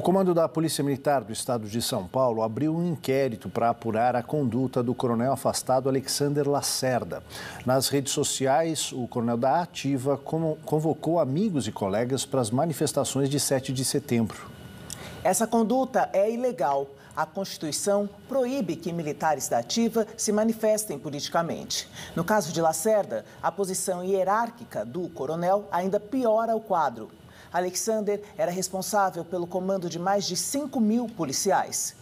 O comando da Polícia Militar do Estado de São Paulo abriu um inquérito para apurar a conduta do coronel afastado Alexander Lacerda. Nas redes sociais, o coronel da Ativa convocou amigos e colegas para as manifestações de 7 de setembro. Essa conduta é ilegal. A Constituição proíbe que militares da ativa se manifestem politicamente. No caso de Lacerda, a posição hierárquica do coronel ainda piora o quadro. Alexander era responsável pelo comando de mais de 5 mil policiais.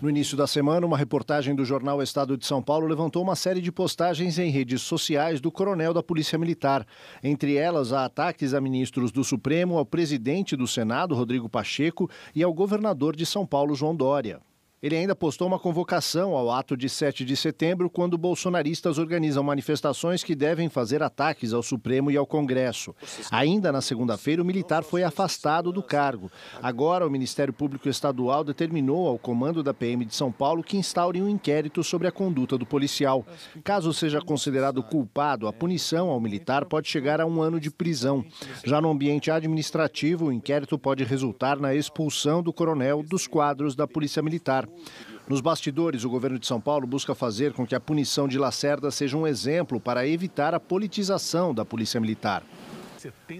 No início da semana, uma reportagem do jornal Estado de São Paulo levantou uma série de postagens em redes sociais do coronel da Polícia Militar. Entre elas, há ataques a ministros do Supremo, ao presidente do Senado, Rodrigo Pacheco, e ao governador de São Paulo, João Dória. Ele ainda postou uma convocação ao ato de 7 de setembro, quando bolsonaristas organizam manifestações que devem fazer ataques ao Supremo e ao Congresso. Ainda na segunda-feira, o militar foi afastado do cargo. Agora, o Ministério Público Estadual determinou ao comando da PM de São Paulo que instaure um inquérito sobre a conduta do policial. Caso seja considerado culpado, a punição ao militar pode chegar a um ano de prisão. Já no ambiente administrativo, o inquérito pode resultar na expulsão do coronel dos quadros da Polícia Militar. Nos bastidores, o governo de São Paulo busca fazer com que a punição de Lacerda seja um exemplo para evitar a politização da Polícia Militar.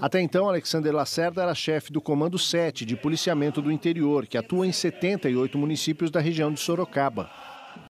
Até então, Alexander Lacerda era chefe do Comando 7 de Policiamento do Interior, que atua em 78 municípios da região de Sorocaba.